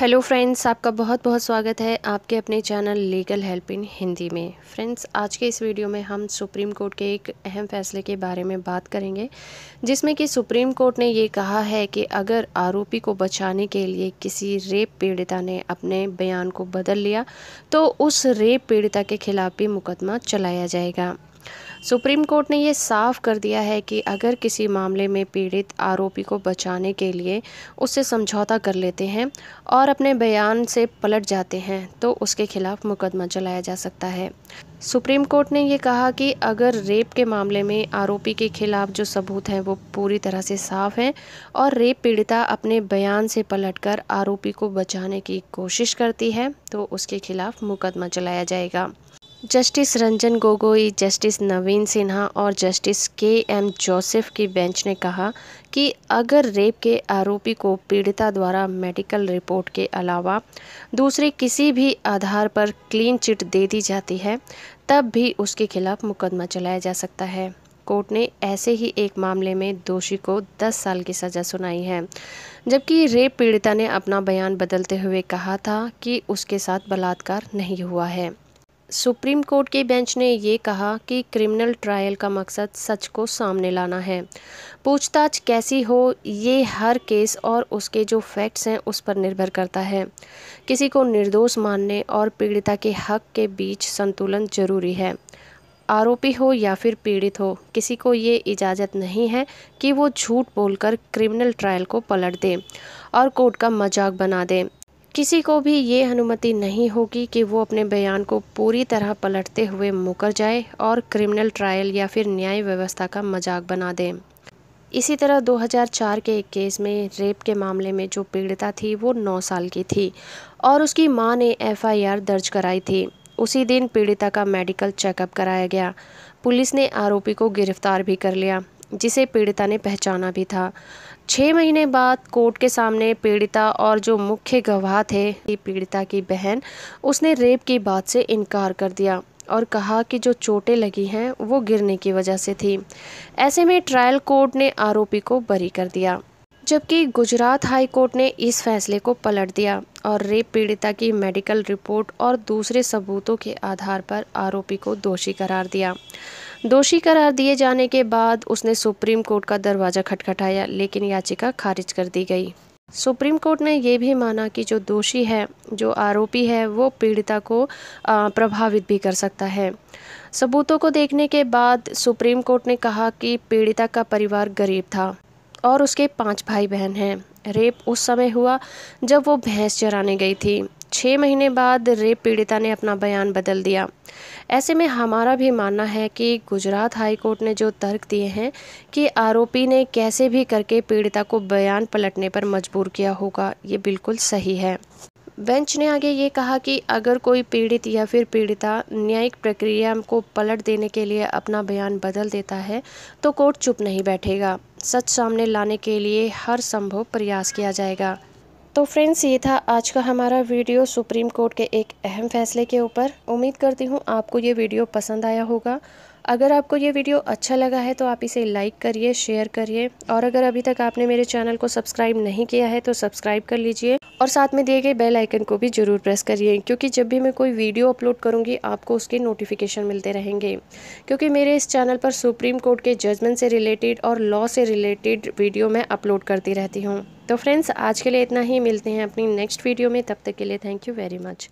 hello friends आपका बहुत बहुत स्वागत है आपके अपने channel legal help in Hindi में फ्रेंड्स आज के इस वीडियो में हम सुप्रीम कोर्ट के एक अहम फैसले के बारे में बात करेंगे जिसमें कि सुप्रीम कोर्ट ने ये कहा है कि अगर आरोपी को बचाने के लिए किसी रेप पीड़िता ने अपने बयान को बदल लिया तो उस रेप पीड़िता के खिलाफ भी मुकदमा चलाया जाएगा सुप्रीम कोर्ट ने यह साफ कर दिया है कि अगर किसी मामले में पीड़ित आरोपी को बचाने के लिए उससे समझौता कर लेते हैं और अपने बयान से पलट जाते हैं तो उसके खिलाफ मुकदमा चलाया जा सकता है सुप्रीम कोर्ट ने यह कहा कि अगर रेप के मामले में आरोपी के खिलाफ जो सबूत हैं वो पूरी तरह से साफ हैं और रेप पीड़िता अपने बयान से पलटकर आरोपी को बचाने की कोशिश करती है तो उसके खिलाफ मुकदमा चलाया जाएगा जस्टिस रंजन गोगोई जस्टिस नवीन सिन्हा और जस्टिस के एम जोसेफ की बेंच ने कहा कि अगर रेप के आरोपी को पीड़िता द्वारा मेडिकल रिपोर्ट के अलावा दूसरे किसी भी आधार पर क्लीन चिट दे दी जाती है तब भी उसके खिलाफ मुकदमा चलाया जा सकता है कोर्ट ने ऐसे ही एक मामले में दोषी को 10 साल की सज़ा सुनाई है जबकि रेप पीड़िता ने अपना बयान बदलते हुए कहा था कि उसके साथ बलात्कार नहीं हुआ है सुप्रीम कोर्ट के बेंच ने ये कहा कि क्रिमिनल ट्रायल का मकसद सच को सामने लाना है पूछताछ कैसी हो ये हर केस और उसके जो फैक्ट्स हैं उस पर निर्भर करता है किसी को निर्दोष मानने और पीड़िता के हक के बीच संतुलन जरूरी है आरोपी हो या फिर पीड़ित हो किसी को ये इजाज़त नहीं है कि वो झूठ बोलकर क्रिमिनल ट्रायल को पलट दे और कोर्ट का मजाक बना दे किसी को भी ये अनुमति नहीं होगी कि वो अपने बयान को पूरी तरह पलटते हुए मुकर जाए और क्रिमिनल ट्रायल या फिर न्याय व्यवस्था का मजाक बना दें इसी तरह 2004 के एक केस में रेप के मामले में जो पीड़िता थी वो 9 साल की थी और उसकी मां ने एफआईआर दर्ज कराई थी उसी दिन पीड़िता का मेडिकल चेकअप कराया गया पुलिस ने आरोपी को गिरफ्तार भी कर लिया जिसे पीड़िता ने पहचाना भी था छः महीने बाद कोर्ट के सामने पीड़िता और जो मुख्य गवाह थे पीड़िता की बहन उसने रेप की बात से इनकार कर दिया और कहा कि जो चोटें लगी हैं वो गिरने की वजह से थी ऐसे में ट्रायल कोर्ट ने आरोपी को बरी कर दिया जबकि गुजरात हाई कोर्ट ने इस फैसले को पलट दिया और रेप पीड़िता की मेडिकल रिपोर्ट और दूसरे सबूतों के आधार पर आरोपी को दोषी करार दिया दोषी करार दिए जाने के बाद उसने सुप्रीम कोर्ट का दरवाज़ा खटखटाया लेकिन याचिका खारिज कर दी गई सुप्रीम कोर्ट ने यह भी माना कि जो दोषी है जो आरोपी है वो पीड़िता को प्रभावित भी कर सकता है सबूतों को देखने के बाद सुप्रीम कोर्ट ने कहा कि पीड़िता का परिवार गरीब था और उसके पांच भाई बहन हैं रेप उस समय हुआ जब वो भैंस चराने गई थी छः महीने बाद रेप पीड़िता ने अपना बयान बदल दिया ऐसे में हमारा भी मानना है कि गुजरात हाई कोर्ट ने जो तर्क दिए हैं कि आरोपी ने कैसे भी करके पीड़िता को बयान पलटने पर मजबूर किया होगा ये बिल्कुल सही है बेंच ने आगे ये कहा कि अगर कोई पीड़ित या फिर पीड़िता न्यायिक प्रक्रिया को पलट देने के लिए अपना बयान बदल देता है तो कोर्ट चुप नहीं बैठेगा सच सामने लाने के लिए हर संभव प्रयास किया जाएगा तो फ्रेंड्स ये था आज का हमारा वीडियो सुप्रीम कोर्ट के एक अहम फैसले के ऊपर उम्मीद करती हूँ आपको ये वीडियो पसंद आया होगा अगर आपको ये वीडियो अच्छा लगा है तो आप इसे लाइक करिए शेयर करिए और अगर अभी तक आपने मेरे चैनल को सब्सक्राइब नहीं किया है तो सब्सक्राइब कर लीजिए और साथ में दिए गए बेल आइकन को भी ज़रूर प्रेस करिए क्योंकि जब भी मैं कोई वीडियो अपलोड करूँगी आपको उसके नोटिफिकेशन मिलते रहेंगे क्योंकि मेरे इस चैनल पर सुप्रीम कोर्ट के जजमेंट से रिलेटेड और लॉ से रिलेटेड वीडियो मैं अपलोड करती रहती हूँ तो फ्रेंड्स आज के लिए इतना ही मिलते हैं अपनी नेक्स्ट वीडियो में तब तक के लिए थैंक यू वेरी मच